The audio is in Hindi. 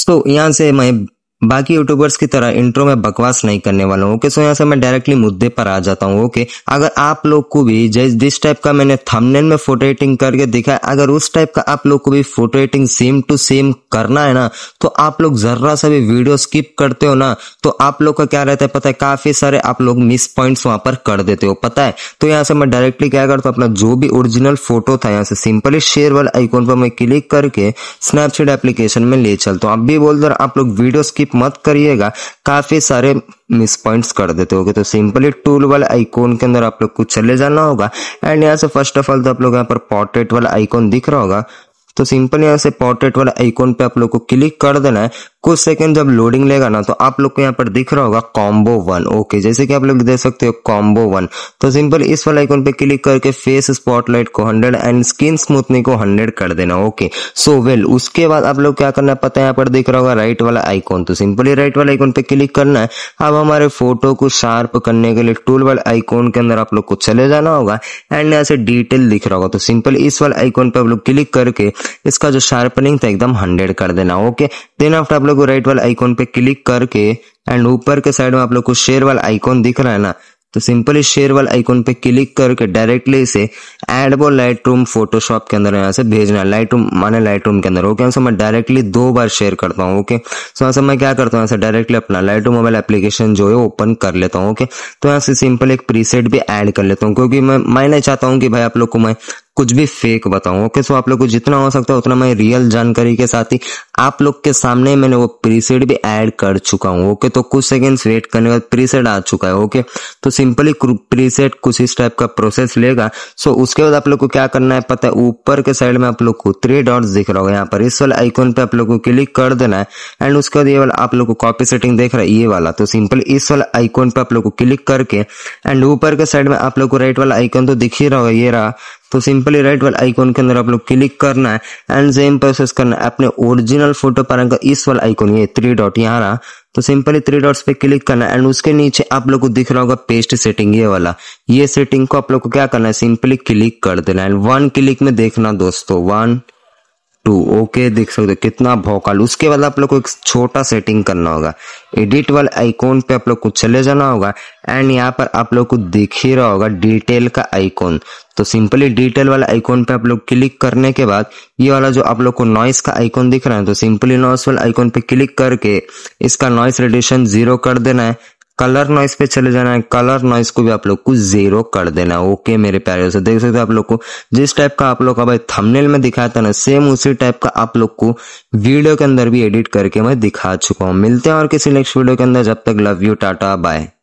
सो तो so, यहाँ से मैं बाकी यूट्यूबर्स की तरह इंट्रो में बकवास नहीं करने वाला हूँ ओके सो यहाँ से मैं डायरेक्टली मुद्दे पर आ जाता हूँ ओके अगर आप लोग को भी जैसे जिस टाइप का मैंने थंबनेल में फोटो एडिटिंग करके दिखा है अगर उस टाइप का आप लोग को भी photo editing same to same करना है ना तो आप लोग जर्रा सा भी वीडियो स्किप करते हो ना तो आप लोग का क्या रहता है पता है काफी सारे आप लोग मिस पॉइंट्स वहां पर कर देते हो पता है तो यहाँ से मैं डायरेक्टली क्या करता हूँ अपना जो भी ओरिजिनल फोटो था यहाँ से सिंपली शेयर वाले आइकॉन पर मैं क्लिक करके स्नैपचैट एप्लीकेशन में ले चलता हूँ अब भी बोल दो आप लोग वीडियो स्किप क्लिक मत करिएगा काफ़ी सारे मिस पॉइंट्स कर देते होगे तो सिंपली टूल वाले आइकॉन के अंदर आप लोग को चले जाना होगा एंड यहाँ से फर्स्ट ऑफ ऑल तो आप लोग यहाँ पर पोर्ट्रेट वाला आइकॉन दिख रहा होगा तो सिंपल यहाँ से पोर्ट्रेट वाला आइकॉन पे आप लोग को क्लिक कर देना है कुछ सेकंड जब लोडिंग लेगा ना तो आप लोग को यहाँ पर दिख रहा होगा कॉम्बो वन ओके जैसे कि आप लोग देख सकते हो कॉम्बो वन तो सिंपल इस वाले आइकन पे क्लिक करके फेस स्पॉटलाइट को हंड्रेड एंड स्किन स्मूथनिंग को हंड्रेड कर देना ओके सो वेल उसके बाद आप लोग क्या करना पता है यहाँ पर दिख रहा होगा राइट वाला आइकॉन तो सिंपली राइट वाला आइकॉन पे क्लिक करना है अब हमारे फोटो को शार्प करने के लिए टूल वाले आइकॉन के अंदर आप लोग को चले जाना होगा एंड यहाँ से डिटेल दिख रहा होगा तो सिंपल इस वाले आइकॉन पे आप लोग क्लिक करके इसका जो शार्पनिंग था एकदम हंड्रेड कर देना ओके देन आफ्टर आप लोग को राइट वाला आइकॉन पे क्लिक करके एंड ऊपर के साइड में आप लोग को शेयर वाला आइकॉन दिख रहा है ना तो सिंपली शेयर वाला आइकॉन पे क्लिक करके डायरेक्टली इसे Adobe Lightroom Photoshop के अंदर यहाँ से भेजना है लाइट रूम माने लाइट रूम के अंदर ओके यहाँ से मैं डायरेक्टली दो बार शेयर करता हूँ ओके सो तो यहाँ से मैं क्या करता हूँ यहाँ से डायरेक्टली अपना लाइट रूम मोबाइल एप्लीकेशन जो है ओपन कर लेता हूँ ओके तो यहाँ से सिंपल एक प्रीसेट भी एड कर लेता हूँ क्योंकि मैं मैं नहीं चाहता हूँ कि भाई आप लोग को मैं कुछ भी फेक बताऊं ओके सो आप लोग को जितना हो सकता है उतना मैं रियल जानकारी के साथ ही आप लोग के सामने मैंने वो प्रीसेट भी ऐड कर चुका हूँ ओके तो कुछ सेकेंड्स वेट करने के बाद प्रीसेट आ चुका है ओके तो सिंपली प्रीसेट कुछ इस टाइप का प्रोसेस लेगा सो उसके बाद आप लोग को क्या करना है पता है ऊपर के साइड में आप लोग को थ्री डॉट्स दिख रहा होगा यहाँ पर इस वाले आइकॉन पे आप लोग को क्लिक कर देना है एंड उसके बाद ये वाला आप लोग को कॉपी सेटिंग देख रहा है ये वाला तो सिंपल इस वाला आइकॉन पे आप लोग को क्लिक करके एंड ऊपर के साइड में आप लोग को राइट वाला आइकॉन तो दिख ही रहा होगा ये रहा तो सिंपली राइट वाला आइकॉन के अंदर आप लोग क्लिक करना है एंड सेम प्रोसेस करना है अपने ओरिजिनल प्रोफाइल फोटो पर इस वाला आइकोन ये थ्री डॉट यहाँ ना तो सिंपली थ्री डॉट्स पे क्लिक करना एंड उसके नीचे आप लोग को दिख रहा होगा पेस्ट सेटिंग ये वाला ये सेटिंग को आप लोग को क्या करना है सिंपली क्लिक कर देना एंड वन क्लिक में देखना दोस्तों वन टू ओके देख सकते हो कितना भोकाल उसके बाद आप लोग को एक छोटा सेटिंग करना होगा एडिट वाले आइकॉन पे आप लोग को चले जाना होगा एंड यहाँ पर आप लोग को दिख ही रहा होगा डिटेल का आइकॉन तो सिंपली डिटेल वाला आइकॉन पे आप लोग क्लिक करने के बाद ये वाला जो आप लोग को नॉइस का आइकॉन दिख रहा है तो सिंपली नॉइस वाला आइकॉन पे क्लिक करके इसका नॉइस रेडिएशन जीरो कर देना है कलर नॉइस पे चले जाना है कलर नॉइस को भी आप लोग को जीरो कर देना है ओके मेरे प्यारे से देख सकते हो आप लोग को जिस टाइप का आप लोग का भाई थंबनेल में दिखाया था ना सेम उसी टाइप का आप लोग को वीडियो के अंदर भी एडिट करके मैं दिखा चुका हूँ मिलते हैं और किसी नेक्स्ट वीडियो के अंदर जब तक लव यू टाटा बाय